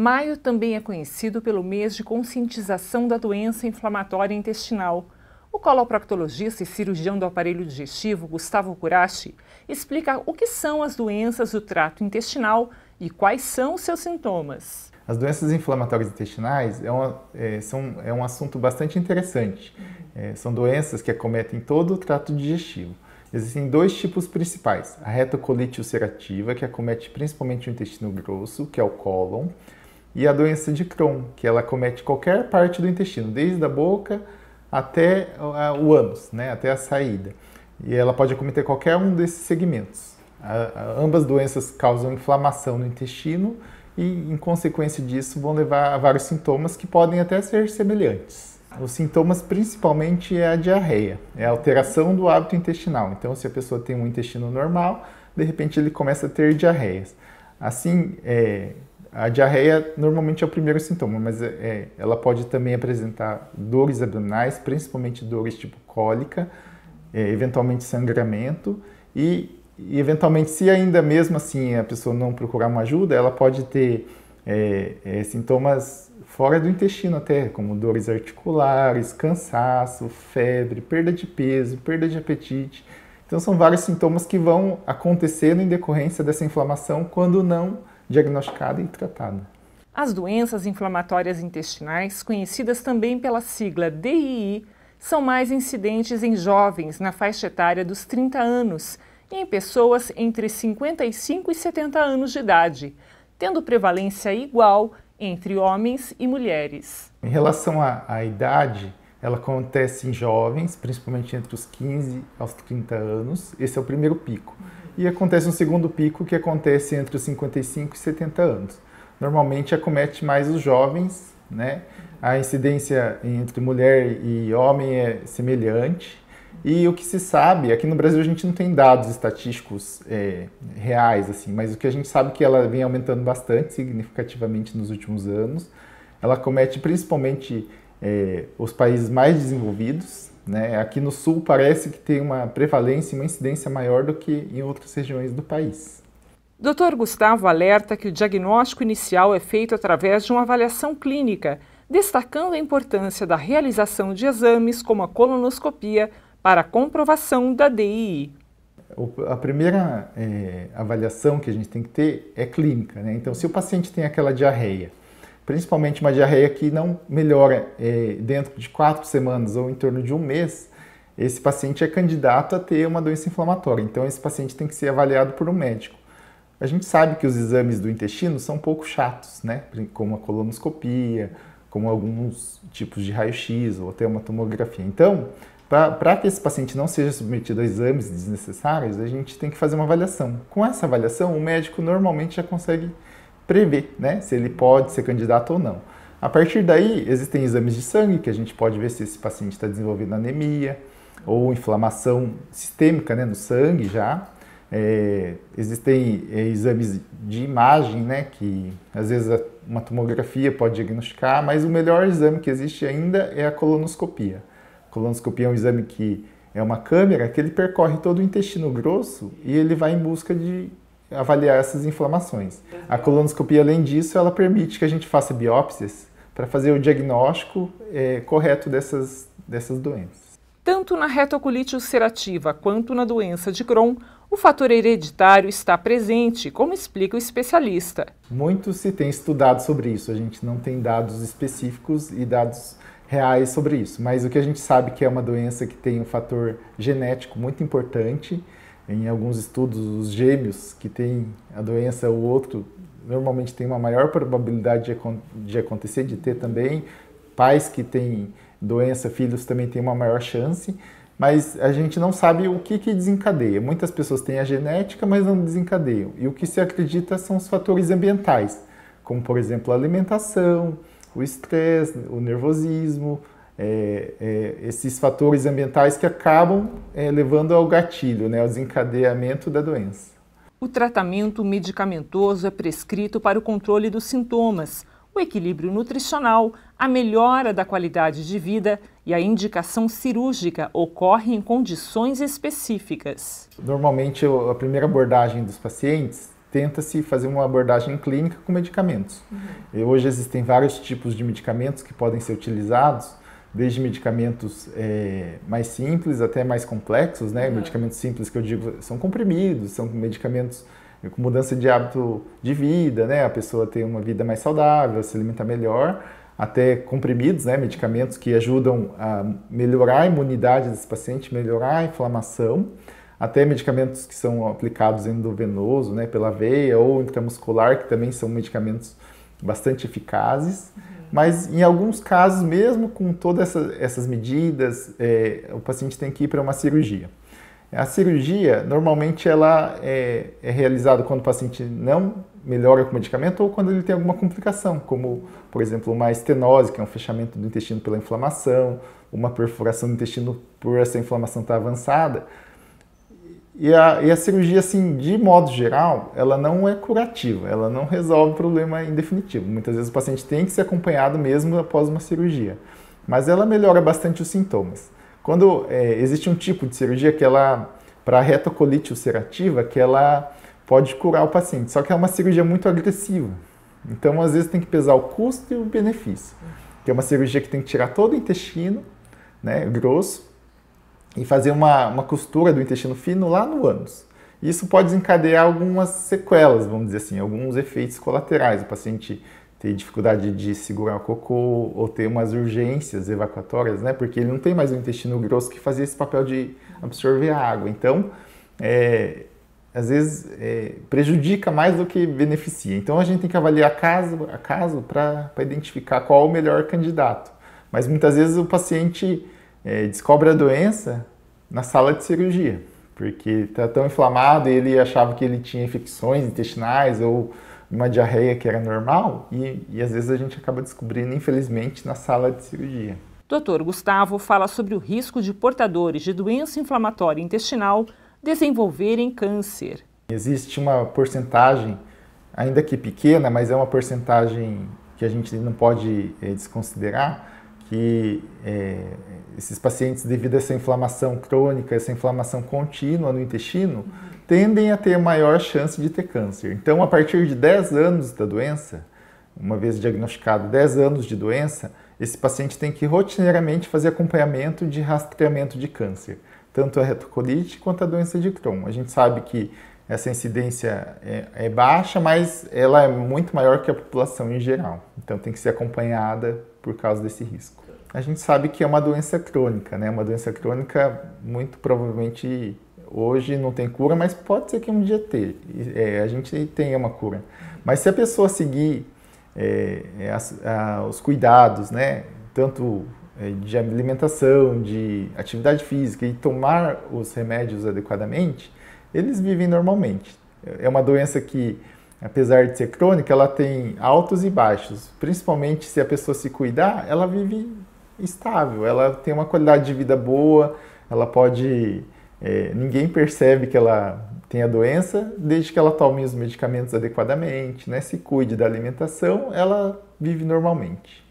Maio também é conhecido pelo mês de conscientização da doença inflamatória intestinal. O coloproctologista e cirurgião do aparelho digestivo, Gustavo Kurashi, explica o que são as doenças do trato intestinal e quais são seus sintomas. As doenças inflamatórias intestinais é, uma, é, são, é um assunto bastante interessante. É, são doenças que acometem todo o trato digestivo. Existem dois tipos principais: a retocolite ulcerativa, que acomete principalmente o intestino grosso, que é o cólon, e a doença de Crohn, que ela comete qualquer parte do intestino, desde a boca até o ânus, né, até a saída. E ela pode acometer qualquer um desses segmentos. A, a, ambas doenças causam inflamação no intestino e, em consequência disso, vão levar a vários sintomas que podem até ser semelhantes. Os sintomas principalmente é a diarreia, é a alteração do hábito intestinal. Então, se a pessoa tem um intestino normal, de repente ele começa a ter diarreias. Assim, é, a diarreia normalmente é o primeiro sintoma, mas é, é, ela pode também apresentar dores abdominais, principalmente dores tipo cólica, é, eventualmente sangramento e, e, eventualmente, se ainda mesmo assim a pessoa não procurar uma ajuda, ela pode ter é, é sintomas fora do intestino até, como dores articulares, cansaço, febre, perda de peso, perda de apetite. Então são vários sintomas que vão acontecendo em decorrência dessa inflamação quando não diagnosticada e tratada. As doenças inflamatórias intestinais, conhecidas também pela sigla DII, são mais incidentes em jovens na faixa etária dos 30 anos e em pessoas entre 55 e 70 anos de idade, tendo prevalência igual entre homens e mulheres. Em relação à, à idade, ela acontece em jovens, principalmente entre os 15 aos 30 anos. Esse é o primeiro pico. Uhum e acontece um segundo pico que acontece entre os 55 e 70 anos. Normalmente acomete mais os jovens, né? A incidência entre mulher e homem é semelhante. E o que se sabe, aqui no Brasil a gente não tem dados estatísticos é, reais, assim, mas o que a gente sabe é que ela vem aumentando bastante, significativamente nos últimos anos. Ela comete principalmente é, os países mais desenvolvidos, né? Aqui no sul parece que tem uma prevalência e uma incidência maior do que em outras regiões do país. Dr. Gustavo alerta que o diagnóstico inicial é feito através de uma avaliação clínica, destacando a importância da realização de exames como a colonoscopia para a comprovação da DII. A primeira é, avaliação que a gente tem que ter é clínica. Né? Então, se o paciente tem aquela diarreia, principalmente uma diarreia que não melhora é, dentro de quatro semanas ou em torno de um mês, esse paciente é candidato a ter uma doença inflamatória. Então, esse paciente tem que ser avaliado por um médico. A gente sabe que os exames do intestino são um pouco chatos, né? Como a colonoscopia, como alguns tipos de raio-x ou até uma tomografia. Então, para que esse paciente não seja submetido a exames desnecessários, a gente tem que fazer uma avaliação. Com essa avaliação, o médico normalmente já consegue prever, né? Se ele pode ser candidato ou não. A partir daí, existem exames de sangue que a gente pode ver se esse paciente está desenvolvendo anemia ou inflamação sistêmica né, no sangue já. É, existem é, exames de imagem, né, que às vezes uma tomografia pode diagnosticar, mas o melhor exame que existe ainda é a colonoscopia. A colonoscopia é um exame que é uma câmera que ele percorre todo o intestino grosso e ele vai em busca de avaliar essas inflamações. A uhum. colonoscopia, além disso, ela permite que a gente faça biópsias para fazer o diagnóstico é, correto dessas, dessas doenças. Tanto na retocolite ulcerativa quanto na doença de Crohn, o fator hereditário está presente, como explica o especialista. Muito se tem estudado sobre isso, a gente não tem dados específicos e dados reais sobre isso, mas o que a gente sabe que é uma doença que tem um fator genético muito importante em alguns estudos, os gêmeos que têm a doença, o outro normalmente tem uma maior probabilidade de, de acontecer, de ter também. Pais que têm doença, filhos também têm uma maior chance mas a gente não sabe o que, que, desencadeia. Muitas pessoas têm a genética, mas não desencadeiam. E o que se acredita são os fatores ambientais, como por exemplo a alimentação, o estresse, o nervosismo, é, é, esses fatores ambientais que acabam é, levando ao gatilho, né, ao desencadeamento da doença. O tratamento medicamentoso é prescrito para o controle dos sintomas, o equilíbrio nutricional, a melhora da qualidade de vida e a indicação cirúrgica ocorre em condições específicas. Normalmente, a primeira abordagem dos pacientes tenta-se fazer uma abordagem clínica com medicamentos. Uhum. Hoje existem vários tipos de medicamentos que podem ser utilizados desde medicamentos é, mais simples até mais complexos, né? Uhum. Medicamentos simples que eu digo são comprimidos, são medicamentos com mudança de hábito de vida, né? A pessoa tem uma vida mais saudável, se alimenta melhor, até comprimidos, né? Medicamentos que ajudam a melhorar a imunidade desse paciente, melhorar a inflamação, até medicamentos que são aplicados endovenoso, né? Pela veia ou intramuscular, que também são medicamentos bastante eficazes, uhum. mas em alguns casos, mesmo com todas essa, essas medidas, é, o paciente tem que ir para uma cirurgia. A cirurgia, normalmente, ela é, é realizada quando o paciente não melhora com o medicamento ou quando ele tem alguma complicação, como, por exemplo, uma estenose, que é um fechamento do intestino pela inflamação, uma perfuração do intestino por essa inflamação estar tá avançada. E a, e a cirurgia, assim, de modo geral, ela não é curativa, ela não resolve o problema em definitivo. Muitas vezes o paciente tem que ser acompanhado mesmo após uma cirurgia, mas ela melhora bastante os sintomas. Quando é, existe um tipo de cirurgia que ela, para retocolite ulcerativa, que ela pode curar o paciente, só que é uma cirurgia muito agressiva. Então, às vezes, tem que pesar o custo e o benefício. Que é uma cirurgia que tem que tirar todo o intestino, né, grosso, e fazer uma, uma costura do intestino fino lá no ânus. Isso pode desencadear algumas sequelas, vamos dizer assim, alguns efeitos colaterais. O paciente ter dificuldade de segurar o cocô ou ter umas urgências evacuatórias, né? Porque ele não tem mais o intestino grosso que fazia esse papel de absorver a água. Então, é, às vezes é, prejudica mais do que beneficia. Então, a gente tem que avaliar caso a caso para identificar qual o melhor candidato. Mas muitas vezes o paciente é, descobre a doença na sala de cirurgia, porque está tão inflamado e ele achava que ele tinha infecções intestinais ou uma diarreia que era normal, e, e às vezes a gente acaba descobrindo, infelizmente, na sala de cirurgia. Dr. Gustavo fala sobre o risco de portadores de doença inflamatória intestinal desenvolverem câncer. Existe uma porcentagem, ainda que pequena, mas é uma porcentagem que a gente não pode é, desconsiderar, que é, esses pacientes, devido a essa inflamação crônica, essa inflamação contínua no intestino, tendem a ter maior chance de ter câncer. Então, a partir de 10 anos da doença, uma vez diagnosticado 10 anos de doença, esse paciente tem que rotineiramente fazer acompanhamento de rastreamento de câncer, tanto a retocolite quanto a doença de Crohn. A gente sabe que essa incidência é, é, baixa, mas ela é muito maior que a população em geral. Então tem que ser acompanhada por causa desse risco. A gente sabe que é uma doença crônica, né? Uma doença crônica muito provavelmente hoje não tem cura, mas pode ser que um dia ter. É, a gente tenha uma cura. Mas se a pessoa seguir é, é a, os cuidados, né? Tanto é, de alimentação, de atividade física e tomar os remédios adequadamente, eles vivem normalmente. É uma doença que, apesar de ser crônica, ela tem altos e baixos. Principalmente se a pessoa se cuidar, ela vive estável, ela tem uma qualidade de vida boa, ela pode. É, ninguém percebe que ela tem a doença, desde que ela tome os medicamentos adequadamente, né, se cuide da alimentação, ela vive normalmente.